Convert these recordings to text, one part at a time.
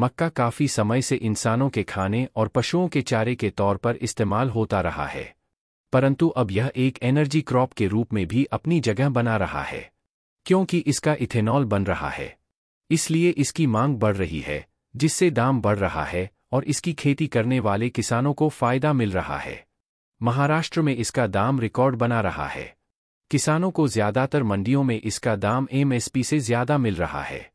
मक्का काफ़ी समय से इंसानों के खाने और पशुओं के चारे के तौर पर इस्तेमाल होता रहा है परंतु अब यह एक एनर्जी क्रॉप के रूप में भी अपनी जगह बना रहा है क्योंकि इसका इथेनॉल बन रहा है इसलिए इसकी मांग बढ़ रही है जिससे दाम बढ़ रहा है और इसकी खेती करने वाले किसानों को फायदा मिल रहा है महाराष्ट्र में इसका दाम रिकॉर्ड बना रहा है किसानों को ज्यादातर मंडियों में इसका दाम एमएसपी से ज्यादा मिल रहा है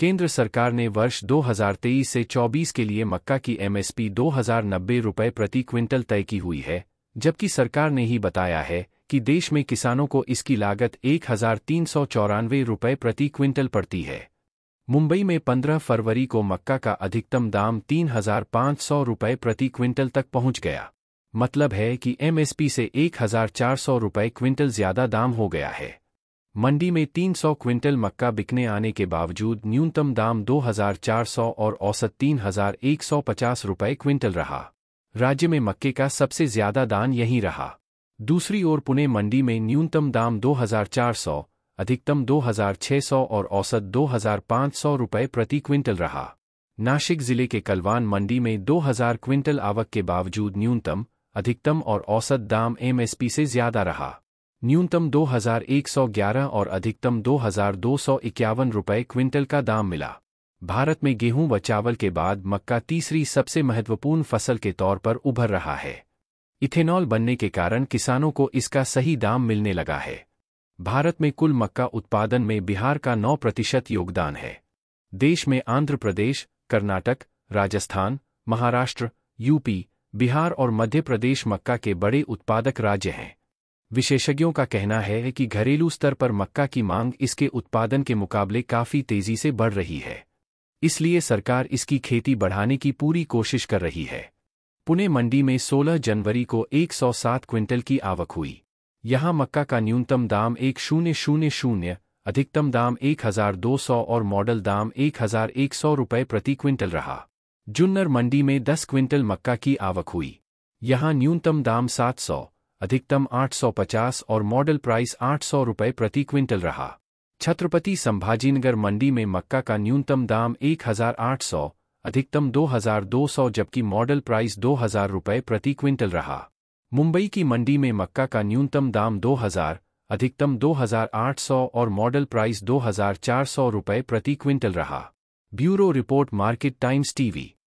केंद्र सरकार ने वर्ष 2023 से 24 के लिए मक्का की एमएसपी दो हजार नब्बे रुपये प्रति क्विंटल तय की हुई है जबकि सरकार ने ही बताया है कि देश में किसानों को इसकी लागत एक हजार तीन सौ चौरानवे रुपये प्रति क्विंटल पड़ती है मुंबई में 15 फरवरी को मक्का का अधिकतम दाम तीन हजार पाँच सौ रुपये प्रति क्विंटल तक पहुंच गया मतलब है कि एमएसपी से एक हजार चार सौ रुपये क्विंटल ज्यादा दाम हो गया है मंडी में 300 क्विंटल मक्का बिकने आने के बावजूद न्यूनतम दाम 2,400 और औसत 3,150 रुपये क्विंटल रहा राज्य में मक्के का सबसे ज्यादा दान यही रहा दूसरी ओर पुणे मंडी में न्यूनतम दाम 2,400, अधिकतम 2,600 और औसत 2,500 रुपये प्रति क्विंटल रहा नासिक जिले के कलवान मंडी में 2000 क्विंटल आवक के बावजूद न्यूनतम अधिकतम और औसत दाम एमएसपी से ज्यादा रहा न्यूनतम 2,111 और अधिकतम दो हजार दो सौ इक्यावन रुपये क्विंटल का दाम मिला भारत में गेहूं व चावल के बाद मक्का तीसरी सबसे महत्वपूर्ण फसल के तौर पर उभर रहा है इथेनॉल बनने के कारण किसानों को इसका सही दाम मिलने लगा है भारत में कुल मक्का उत्पादन में बिहार का 9 प्रतिशत योगदान है देश में आंध्र प्रदेश कर्नाटक राजस्थान महाराष्ट्र यूपी बिहार और मध्य प्रदेश मक्का के बड़े उत्पादक राज्य हैं विशेषज्ञों का कहना है कि घरेलू स्तर पर मक्का की मांग इसके उत्पादन के मुकाबले काफ़ी तेज़ी से बढ़ रही है इसलिए सरकार इसकी खेती बढ़ाने की पूरी कोशिश कर रही है पुणे मंडी में 16 जनवरी को 107 क्विंटल की आवक हुई यहां मक्का का न्यूनतम दाम एक शून्य शून्य शून्य अधिकतम दाम 1200 और मॉडल दाम 1100 रुपये प्रति क्विंटल रहा जुन्नर मंडी में 10 क्विंटल मक्का की आवक हुई यहां न्यूनतम दाम 700 अधिकतम 850 और मॉडल प्राइस आठ सौ रुपये प्रति क्विंटल रहा छत्रपति संभाजीनगर मंडी में मक्का का न्यूनतम दाम 1800, अधिकतम 2200 जबकि मॉडल प्राइस दो रुपये प्रति क्विंटल रहा मुंबई की मंडी में मक्का का न्यूनतम दाम 2000, अधिकतम 2800 और मॉडल प्राइस दो रुपये प्रति क्विंटल रहा bureau report market Times TV